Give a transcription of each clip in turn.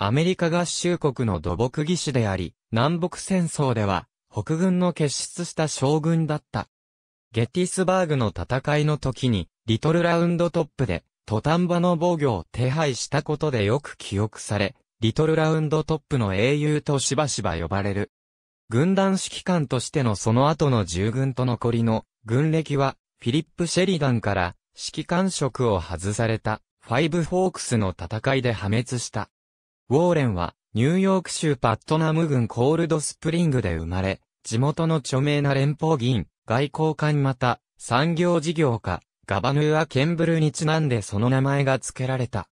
アメリカ合衆国の土木技師であり、南北戦争では、北軍の結出した将軍だった。ゲティスバーグの戦いの時に、リトルラウンドトップで、トタンバの防御を手配したことでよく記憶され、リトルラウンドトップの英雄としばしば呼ばれる。軍団指揮官としてのその後の従軍と残りの軍歴は、フィリップ・シェリダンから指揮官職を外された、ファイブ・フォークスの戦いで破滅した。ウォーレンは、ニューヨーク州パットナム郡コールドスプリングで生まれ、地元の著名な連邦議員、外交官また、産業事業家、ガバヌーア・ケンブルにちなんでその名前が付けられた。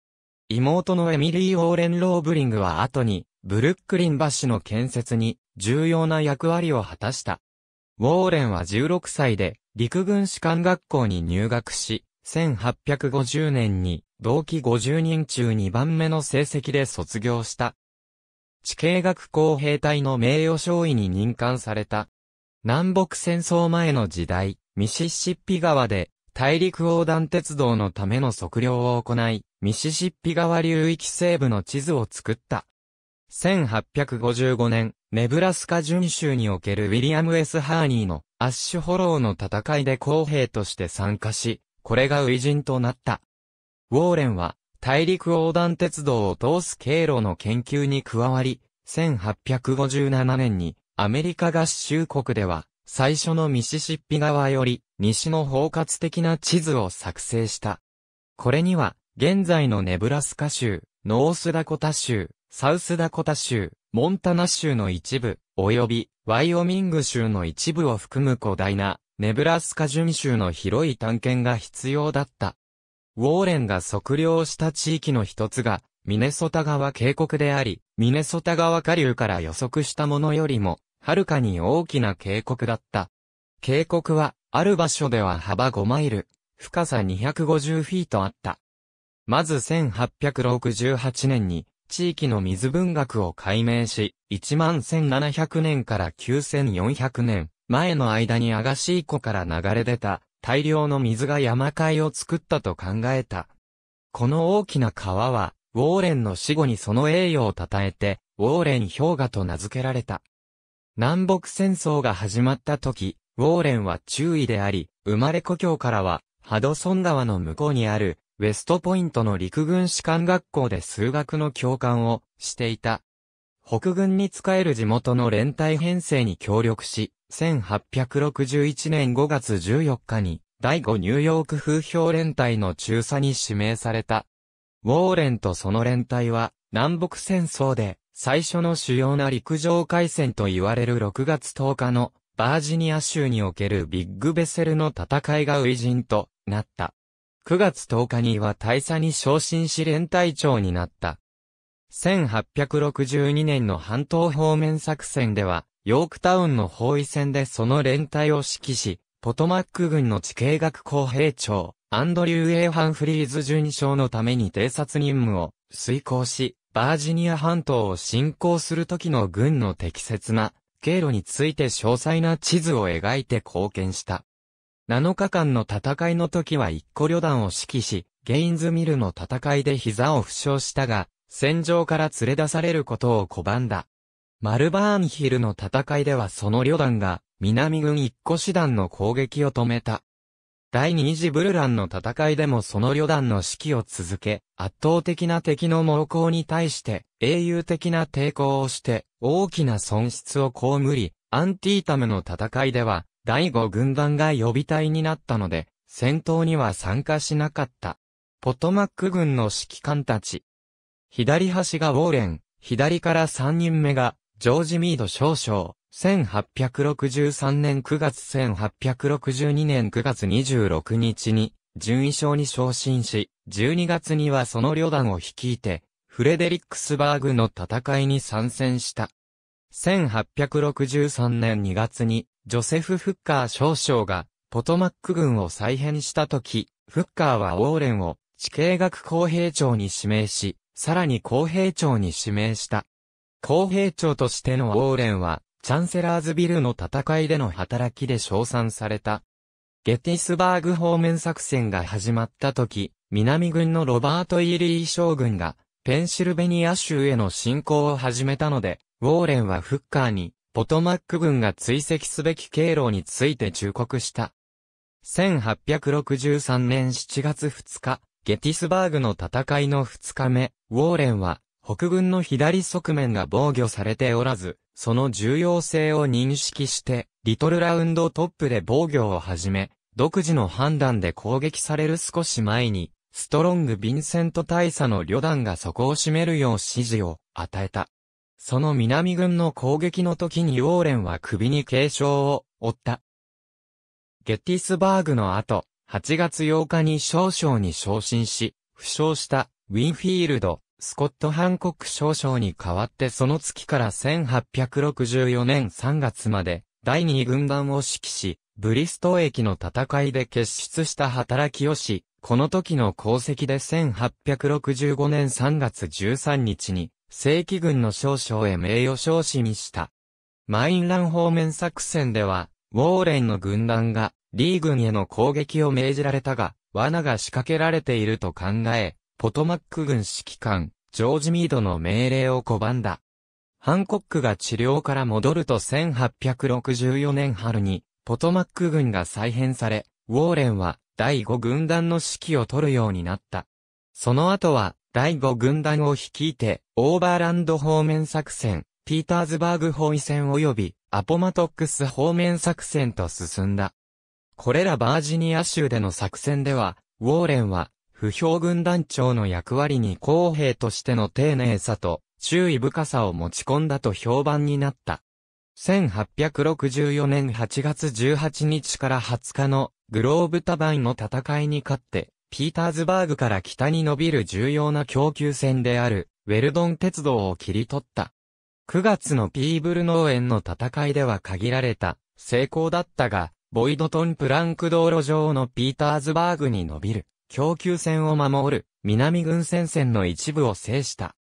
妹のエミリー・ウォーレン・ローブリングは後に、ブルックリン橋の建設に、重要な役割を果たした。ウォーレンは16歳で、陸軍士官学校に入学し、1850年に、同期50人中2番目の成績で卒業した。地形学校兵隊の名誉少尉に任官された。南北戦争前の時代、ミシシッピ川で大陸横断鉄道のための測量を行い、ミシシッピ川流域西部の地図を作った。1855年、ネブラスカ巡州におけるウィリアム・ S・ ハーニーのアッシュ・ホローの戦いで公兵として参加し、これが偉人となった。ウォーレンは大陸横断鉄道を通す経路の研究に加わり、1857年にアメリカ合衆国では最初のミシシッピ川より西の包括的な地図を作成した。これには現在のネブラスカ州、ノースダコタ州、サウスダコタ州、モンタナ州の一部、及びワイオミング州の一部を含む広大なネブラスカ準州の広い探検が必要だった。ウォーレンが測量した地域の一つが、ミネソタ川渓谷であり、ミネソタ川下流から予測したものよりも、はるかに大きな渓谷だった。渓谷は、ある場所では幅5マイル、深さ250フィートあった。まず1868年に、地域の水文学を解明し、11700年から9400年、前の間にアガシー湖から流れ出た、大量の水が山海を作ったと考えた。この大きな川は、ウォーレンの死後にその栄誉を称えて、ウォーレン氷河と名付けられた。南北戦争が始まった時、ウォーレンは中尉であり、生まれ故郷からは、ハドソン川の向こうにある、ウェストポイントの陸軍士官学校で数学の教官をしていた。北軍に仕える地元の連帯編成に協力し、1861年5月14日に、第5ニューヨーク風評連隊の中佐に指名された。ウォーレンとその連隊は、南北戦争で、最初の主要な陸上海戦と言われる6月10日の、バージニア州におけるビッグベセルの戦いが初陣となった。9月10日には大佐に昇進し連隊長になった。1862年の半島方面作戦では、ヨークタウンの包囲戦でその連帯を指揮し、ポトマック軍の地形学校兵長、アンドリュー・エイ・ハンフリーズ巡将のために偵察任務を遂行し、バージニア半島を侵攻する時の軍の適切な経路について詳細な地図を描いて貢献した。7日間の戦いの時は一個旅団を指揮し、ゲインズミルの戦いで膝を負傷したが、戦場から連れ出されることを拒んだ。マルバーンヒルの戦いではその旅団が南軍一個師団の攻撃を止めた。第二次ブルランの戦いでもその旅団の指揮を続け、圧倒的な敵の猛攻に対して英雄的な抵抗をして大きな損失を被り、アンティータムの戦いでは第五軍団が予備隊になったので、戦闘には参加しなかった。ポトマック軍の指揮官たち、左端がウォーレン、左から3人目が、ジョージ・ミード少将、1863年9月1862年9月26日に、順位賞に昇進し、12月にはその旅団を率いて、フレデリックスバーグの戦いに参戦した。1863年2月に、ジョセフ・フッカー少将が、ポトマック軍を再編した時、フッカーはウォーレンを地形学公平庁に指名し、さらに公平庁に指名した。公平庁としてのウォーレンは、チャンセラーズビルの戦いでの働きで称賛された。ゲティスバーグ方面作戦が始まった時、南軍のロバート・イーリー将軍が、ペンシルベニア州への侵攻を始めたので、ウォーレンはフッカーに、ポトマック軍が追跡すべき経路について忠告した。1863年7月2日、ゲティスバーグの戦いの2日目、ウォーレンは、北軍の左側面が防御されておらず、その重要性を認識して、リトルラウンドトップで防御を始め、独自の判断で攻撃される少し前に、ストロング・ヴィンセント大佐の旅団が底を占めるよう指示を与えた。その南軍の攻撃の時にウォーレンは首に軽傷を負った。ゲティスバーグの後、8月8日に少将に昇進し、負傷したウィンフィールド、スコット・ハンコック少将に代わってその月から1864年3月まで第2軍団を指揮し、ブリスト駅の戦いで結出した働きをし、この時の功績で1865年3月13日に、正規軍の少将へ名誉昇進した。マインラン方面作戦では、ウォーレンの軍団が、リー軍への攻撃を命じられたが、罠が仕掛けられていると考え、ポトマック軍指揮官、ジョージ・ミードの命令を拒んだ。ハンコックが治療から戻ると1864年春に、ポトマック軍が再編され、ウォーレンは第5軍団の指揮を取るようになった。その後は、第5軍団を率いて、オーバーランド方面作戦、ピーターズバーグ包囲戦及びアポマトックス方面作戦と進んだ。これらバージニア州での作戦では、ウォーレンは、不評軍団長の役割に公平としての丁寧さと、注意深さを持ち込んだと評判になった。1864年8月18日から20日のグローブタバイの戦いに勝って、ピーターズバーグから北に伸びる重要な供給線であるウェルドン鉄道を切り取った。9月のピーブル農園の戦いでは限られた成功だったが、ボイドトンプランク道路上のピーターズバーグに伸びる供給線を守る南軍戦線の一部を制した。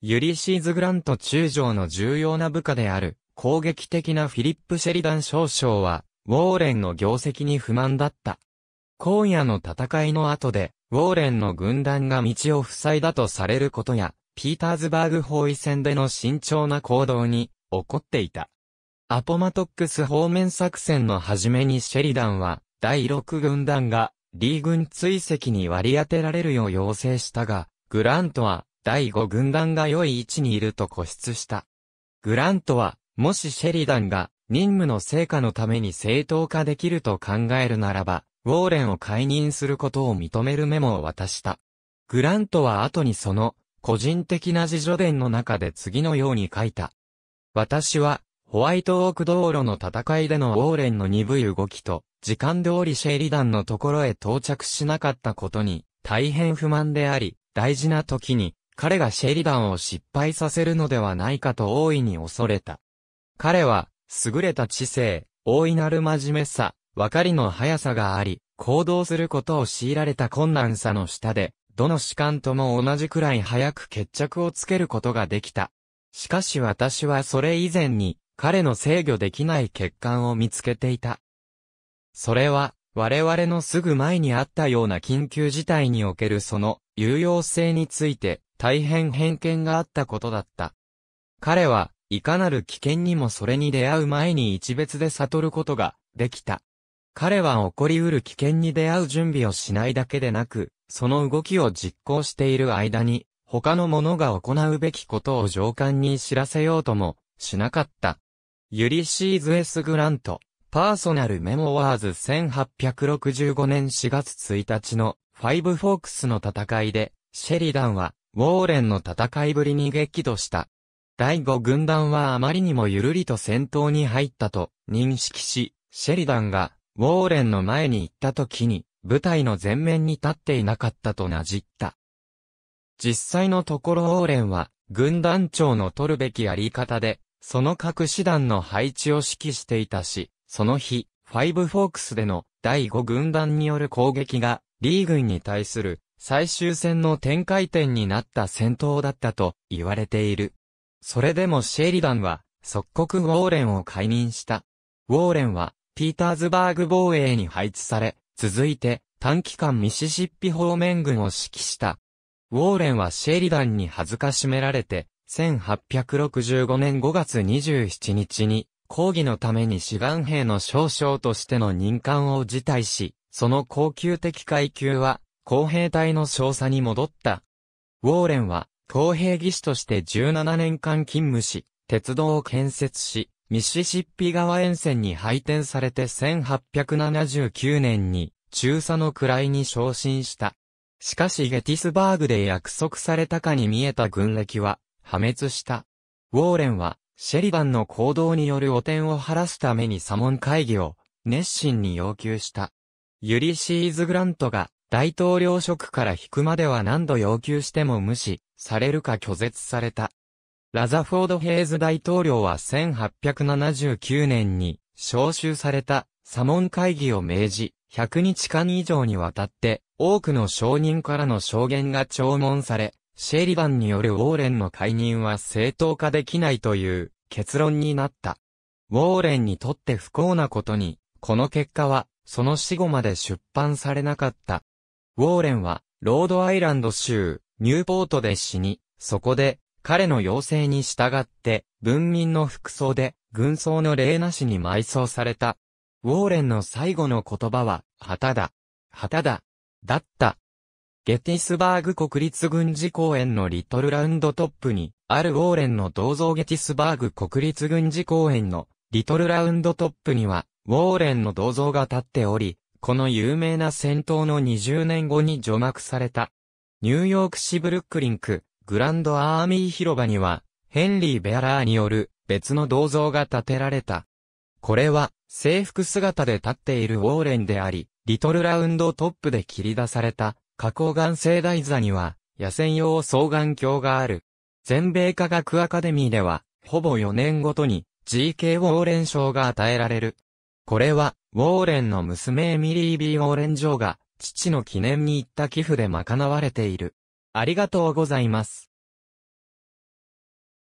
ユリシーズ・グラント中将の重要な部下である攻撃的なフィリップ・シェリダン少将は、ウォーレンの業績に不満だった。今夜の戦いの後で、ウォーレンの軍団が道を塞いだとされることや、ピーターズバーグ包囲戦での慎重な行動に、怒っていた。アポマトックス方面作戦の始めにシェリダンは、第6軍団が、リー軍追跡に割り当てられるよう要請したが、グラントは、第5軍団が良い位置にいると固執した。グラントは、もしシェリダンが、任務の成果のために正当化できると考えるならば、ウォーレンを解任することを認めるメモを渡した。グラントは後にその、個人的な自助伝の中で次のように書いた。私は、ホワイトオーク道路の戦いでのウォーレンの鈍い動きと、時間通りシェイリダンのところへ到着しなかったことに、大変不満であり、大事な時に、彼がシェイリダンを失敗させるのではないかと大いに恐れた。彼は、優れた知性、大いなる真面目さ、分かりの速さがあり、行動することを強いられた困難さの下で、どの士官とも同じくらい早く決着をつけることができた。しかし私はそれ以前に、彼の制御できない欠陥を見つけていた。それは、我々のすぐ前にあったような緊急事態におけるその、有用性について、大変偏見があったことだった。彼は、いかなる危険にもそれに出会う前に一別で悟ることが、できた。彼は起こりうる危険に出会う準備をしないだけでなく、その動きを実行している間に、他の者が行うべきことを上官に知らせようとも、しなかった。ユリシーズ・エス・グラント、パーソナル・メモワーズ1865年4月1日のファイブ・フォークスの戦いで、シェリダンは、ウォーレンの戦いぶりに激怒した。第五軍団はあまりにもゆるりと戦闘に入ったと認識し、シェリダンが、ウォーレンの前に行った時に、舞台の前面に立っていなかったとなじった。実際のところオーレンは、軍団長の取るべきやり方で、その各師団の配置を指揮していたし、その日、ファイブフォークスでの第5軍団による攻撃が、リー軍に対する最終戦の展開点になった戦闘だったと言われている。それでもシェリダンは、即刻ウォーレンを解任した。ウォーレンは、ピーターズバーグ防衛に配置され、続いて、短期間ミシシッピ方面軍を指揮した。ウォーレンはシェリダンに恥ずかしめられて、1865年5月27日に、抗議のために志願兵の少将としての任官を辞退し、その高級的階級は、公兵隊の少佐に戻った。ウォーレンは、公兵技師として17年間勤務し、鉄道を建設し、ミシシッピ川沿線に配点されて1879年に中佐の位に昇進した。しかしゲティスバーグで約束されたかに見えた軍歴は破滅した。ウォーレンはシェリバンの行動による汚点を晴らすためにモン会議を熱心に要求した。ユリシーズ・グラントが大統領職から引くまでは何度要求しても無視されるか拒絶された。ラザフォード・ヘイズ大統領は1879年に招集された左門会議を命じ、100日間以上にわたって多くの証人からの証言が聴聞され、シェリバンによるウォーレンの解任は正当化できないという結論になった。ウォーレンにとって不幸なことに、この結果はその死後まで出版されなかった。ウォーレンはロードアイランド州ニューポートで死に、そこで彼の要請に従って、文民の服装で、軍装の礼なしに埋葬された。ウォーレンの最後の言葉は、旗だ。旗だ。だった。ゲティスバーグ国立軍事公園のリトルラウンドトップに、あるウォーレンの銅像ゲティスバーグ国立軍事公園のリトルラウンドトップには、ウォーレンの銅像が立っており、この有名な戦闘の20年後に除幕された。ニューヨーク市ブルックリンク、グランドアーミー広場には、ヘンリー・ベアラーによる別の銅像が建てられた。これは制服姿で立っているウォーレンであり、リトルラウンドトップで切り出された花崗岩製台座には野戦用双眼鏡がある。全米科学アカデミーでは、ほぼ4年ごとに GK ウォーレン賞が与えられる。これは、ウォーレンの娘エミリー・ビー・ウォーレン賞が、父の記念に行った寄付で賄われている。ありがとうございます。